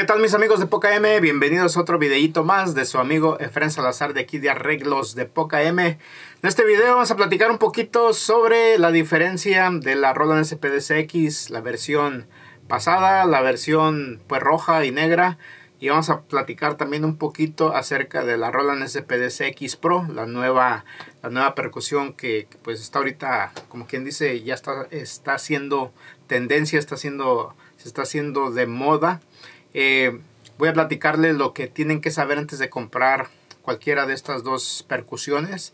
¿Qué tal mis amigos de Poca M? Bienvenidos a otro videíto más de su amigo Efren Salazar de aquí de Arreglos de Poca M. En este video vamos a platicar un poquito sobre la diferencia de la Roland SPDCX, la versión pasada, la versión pues roja y negra. Y vamos a platicar también un poquito acerca de la Roland SPDCX Pro, la nueva, la nueva percusión que pues está ahorita, como quien dice, ya está, está haciendo tendencia, está haciendo, se está haciendo de moda eh, voy a platicarles lo que tienen que saber antes de comprar cualquiera de estas dos percusiones.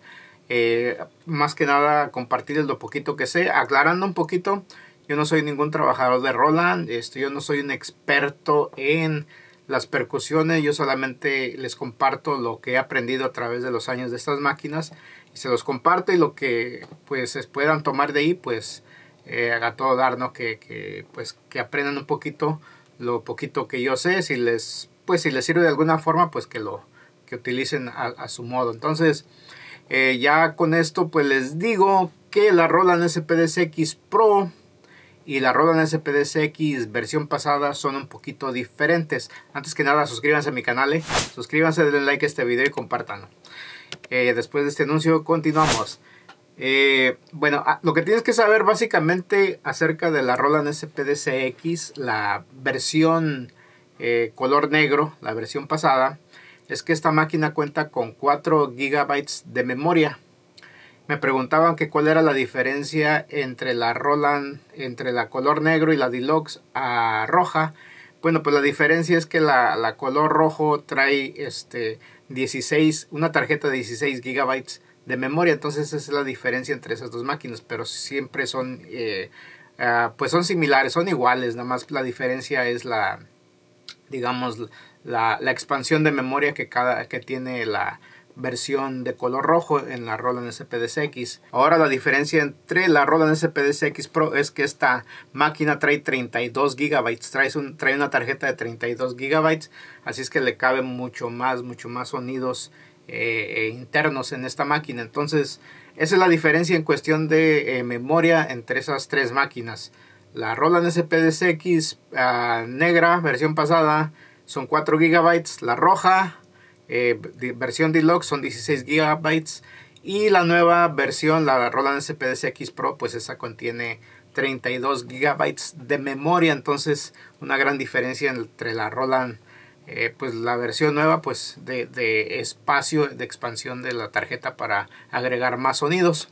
Eh, más que nada compartirles lo poquito que sé, aclarando un poquito, yo no soy ningún trabajador de Roland, este, yo no soy un experto en las percusiones, yo solamente les comparto lo que he aprendido a través de los años de estas máquinas y se los comparto y lo que pues puedan tomar de ahí pues haga eh, todo dar, que, que, pues que aprendan un poquito lo poquito que yo sé, si les, pues si les sirve de alguna forma, pues que lo que utilicen a, su modo. Entonces, eh, ya con esto, pues les digo que la Roland x Pro y la Roland x versión pasada son un poquito diferentes. Antes que nada, suscríbanse a mi canal, eh. suscríbanse, denle like a este video y compartanlo. Eh, después de este anuncio, continuamos. Eh, bueno, ah, lo que tienes que saber básicamente acerca de la Roland spdcx la versión eh, color negro, la versión pasada, es que esta máquina cuenta con 4 GB de memoria. Me preguntaban que cuál era la diferencia entre la Roland, entre la color negro y la Deluxe a roja. Bueno, pues la diferencia es que la, la color rojo trae este 16, una tarjeta de 16 GB de memoria. Entonces esa es la diferencia entre esas dos máquinas, pero siempre son, eh, ah, pues son similares, son iguales, nada más la diferencia es la, digamos, la, la, expansión de memoria que, cada, que tiene la versión de color rojo en la Roland SPDCX. Ahora la diferencia entre la Roland X Pro es que esta máquina trae 32 GB, trae, trae una tarjeta de 32 GB, así es que le cabe mucho más, mucho más sonidos eh, eh, internos en esta máquina. Entonces, esa es la diferencia en cuestión de eh, memoria entre esas tres máquinas. La Roland SPDCX ah, negra, versión pasada, son 4 GB. La roja, versión deluxe, son 16 GB. Y la nueva versión, la Roland X Pro, pues esa contiene 32 GB de memoria. Entonces, una gran diferencia entre la Roland eh, pues la versión nueva pues de, de, espacio de expansión de la tarjeta para agregar más sonidos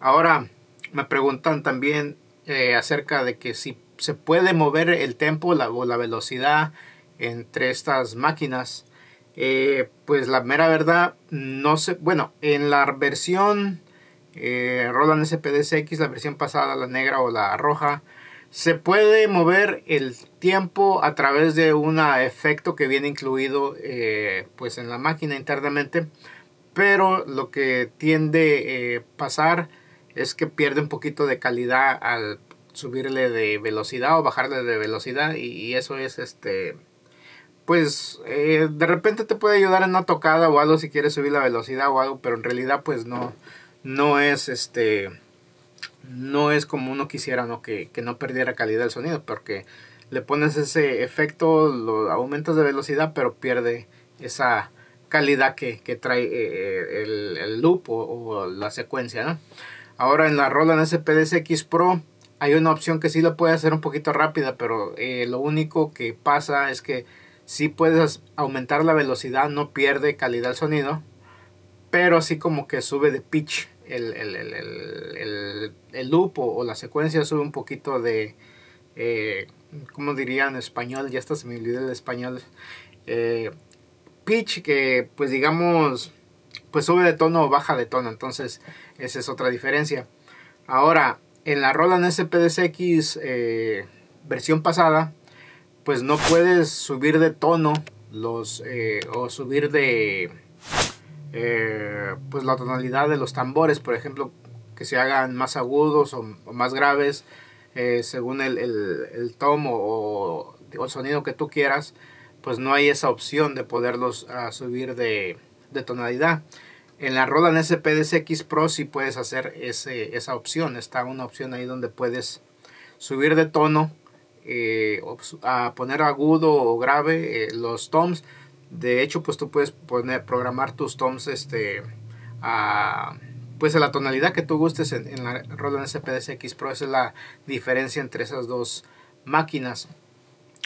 ahora me preguntan también eh, acerca de que si se puede mover el tempo la, o la velocidad entre estas máquinas eh, pues la mera verdad no sé bueno en la versión Roland SPD-CX la versión pasada la negra o la roja se puede mover el tiempo a través de un efecto que viene incluido eh, pues en la máquina internamente, pero lo que tiende a eh, pasar es que pierde un poquito de calidad al subirle de velocidad o bajarle de velocidad y, eso es este pues eh, de repente te puede ayudar en una tocada o algo si quieres subir la velocidad o algo pero en realidad pues no no es este no es como uno quisiera, Que, no perdiera calidad el sonido, porque le pones ese efecto, lo aumentas de velocidad, pero pierde esa calidad que, trae eh, eh, el, loop o, la secuencia, Ahora en la Roland SPS-X Pro hay una opción que sí lo puede hacer un poquito rápida, pero eh, lo único que pasa es que sí puedes aumentar la velocidad, no pierde calidad del sonido, pero así como que sube de pitch el, el, loop o, la secuencia sube un poquito de, como eh, ¿cómo diría en español? Ya está se me olvidó el español. Eh, pitch que pues digamos pues sube de tono o baja de tono entonces esa es otra diferencia ahora en la Roland SPDCX eh, versión pasada pues no puedes subir de tono los eh, o subir de eh, pues la tonalidad de los tambores, por ejemplo, que se hagan más agudos o, más graves eh, según el, el, el tomo o, el sonido que tú quieras, pues no hay esa opción de poderlos ah, subir de, de, tonalidad. En la Roland SPDCX Pro si puedes hacer ese, esa opción, está una opción ahí donde puedes subir de tono, eh, pues, a poner agudo o grave los toms, de hecho, pues tú puedes poner, programar tus toms este, a, pues la tonalidad que tú gustes en, en la Roland SPDCX Pro. Esa es la diferencia entre esas dos máquinas.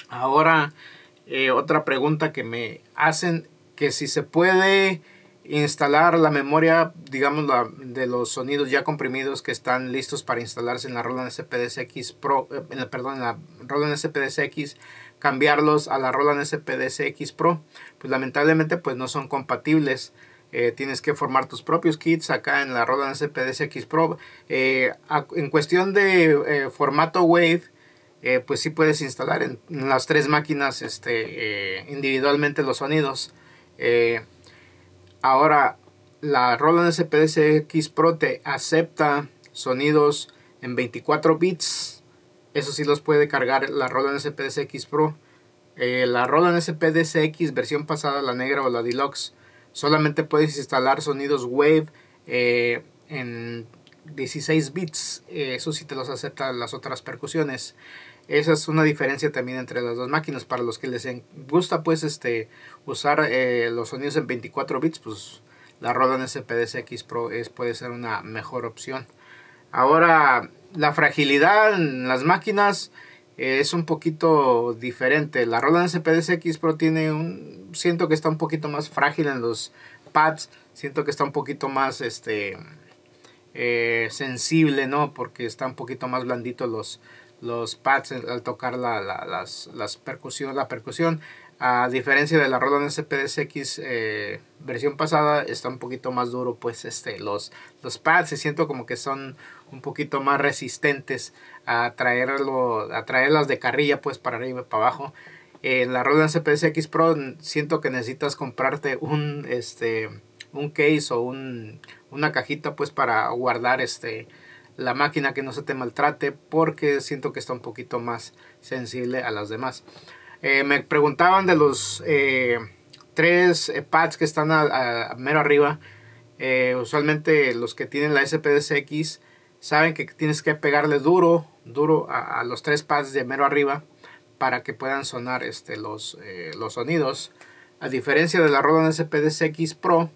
Ahora, eh, otra pregunta que me hacen, que si se puede instalar la memoria, digamos, la, de los sonidos ya comprimidos que están listos para instalarse en la Roland SPS-X Pro, eh, en perdón, en la Roland cambiarlos a la Roland SPS-X Pro, pues lamentablemente pues no son compatibles. Eh, tienes que formar tus propios kits acá en la Roland SPS-X Pro. Eh, en cuestión de formato Wave, pues sí puedes instalar en, las tres máquinas este, individualmente los sonidos. Ahora, la Roland SPS-X Pro te acepta sonidos en 24 bits. Eso sí los puede cargar la Roland SPS-X Pro. Eh, la Roland SPS-X, versión pasada, la negra o la deluxe, solamente puedes instalar sonidos Wave eh, en 16 bits. Eh, eso sí te los acepta las otras percusiones. Esa es una diferencia también entre las dos máquinas. Para los que les gusta pues este usar eh, los sonidos en 24 bits, pues la Roland X Pro es, puede ser una mejor opción. Ahora, la fragilidad en las máquinas eh, es un poquito diferente. La Roland X Pro tiene un... Siento que está un poquito más frágil en los pads. Siento que está un poquito más este, eh, sensible, ¿no? Porque está un poquito más blandito los los pads al tocar la, la, las, las percusión, la percusión. A diferencia de la Roland SPDCX eh, versión pasada, está un poquito más duro, pues este, los, los pads se siento como que son un poquito más resistentes a, traerlo, a traerlas de carrilla, pues para arriba y para abajo. En la Roland CPSX Pro siento que necesitas comprarte un, este, un case o un, una cajita pues para guardar este, la máquina que no se te maltrate porque siento que está un poquito más sensible a las demás. Eh, me preguntaban de los eh, tres eh, pads que están a, mero arriba. usualmente los que tienen la spdsx saben que tienes que pegarle duro, duro a, los tres pads de mero arriba para que puedan sonar este, los, los sonidos. A diferencia de la Roland spdx Pro,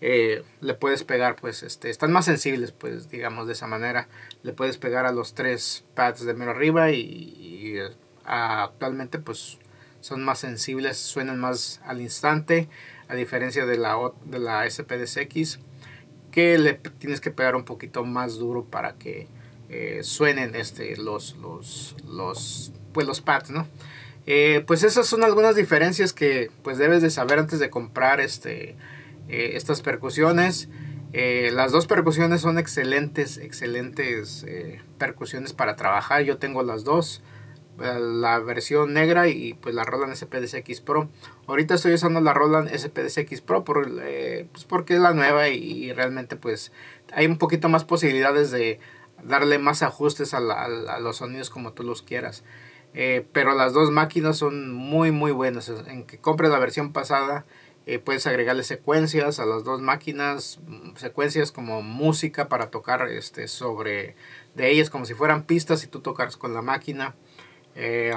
eh, le puedes pegar, pues, este, están más sensibles, pues, digamos, de esa manera. Le puedes pegar a los tres pads de mero arriba y, eh, actualmente, pues, son más sensibles, suenan más al instante, a diferencia de la, de la que le tienes que pegar un poquito más duro para que eh, suenen este, los, los, los, pues, los pads, ¿no? pues esas son algunas diferencias que pues debes de saber antes de comprar este eh, estas percusiones. Eh, las dos percusiones son excelentes, excelentes eh, percusiones para trabajar. Yo tengo las dos, la versión negra y pues la Roland SPDCX Pro. Ahorita estoy usando la Roland SPDCX Pro por, pues porque es la nueva y, realmente pues hay un poquito más posibilidades de darle más ajustes a, a los sonidos como tú los quieras. pero las dos máquinas son muy muy buenas. En que compre la versión pasada eh, puedes agregarle secuencias a las dos máquinas, secuencias como música para tocar este, sobre de ellas como si fueran pistas y tú tocaras con la máquina. Eh,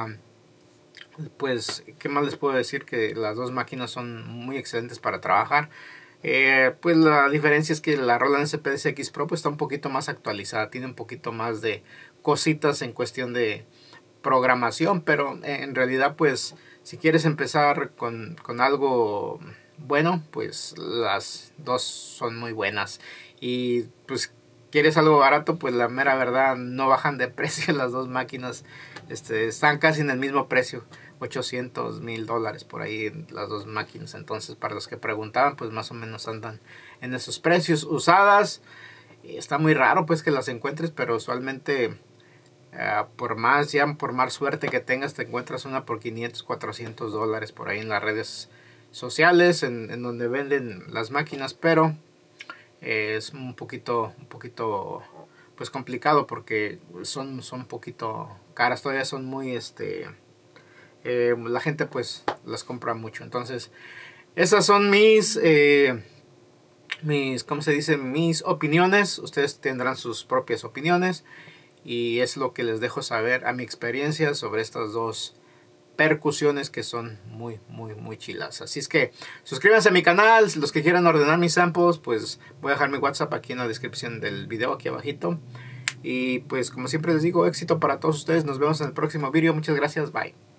pues, ¿qué más les puedo decir? Que las dos máquinas son muy excelentes para trabajar. Eh, pues la diferencia es que la Roland SPS-X Pro pues, está un poquito más actualizada, tiene un poquito más de cositas en cuestión de programación, pero en realidad pues si quieres empezar con algo bueno, pues las dos son muy buenas. Y pues quieres algo barato, pues la mera verdad no bajan de precio las dos máquinas. Este, están casi en el mismo precio, 800 mil dólares por ahí las dos máquinas. Entonces, para los que preguntaban, pues más o menos andan en esos precios usadas. Está muy raro pues que las encuentres, pero usualmente ah, por más, ya por más suerte que tengas, te encuentras una por 500, 400 dólares por ahí en las redes sociales en, donde venden las máquinas, pero eh, es un poquito, un poquito pues complicado porque son, son un poquito caras, todavía son muy este eh, la gente pues las compra mucho. Entonces, esas son mis eh, mis, ¿cómo se dice? Mis opiniones. Ustedes tendrán sus propias opiniones. Y es lo que les dejo saber a mi experiencia sobre estas dos percusiones que son muy, muy, muy chilas. Así es que suscríbanse a mi canal. Los que quieran ordenar mis samples, pues voy a dejar mi WhatsApp aquí en la descripción del video, aquí abajito. Y pues como siempre les digo, éxito para todos ustedes. Nos vemos en el próximo video. Muchas gracias. Bye.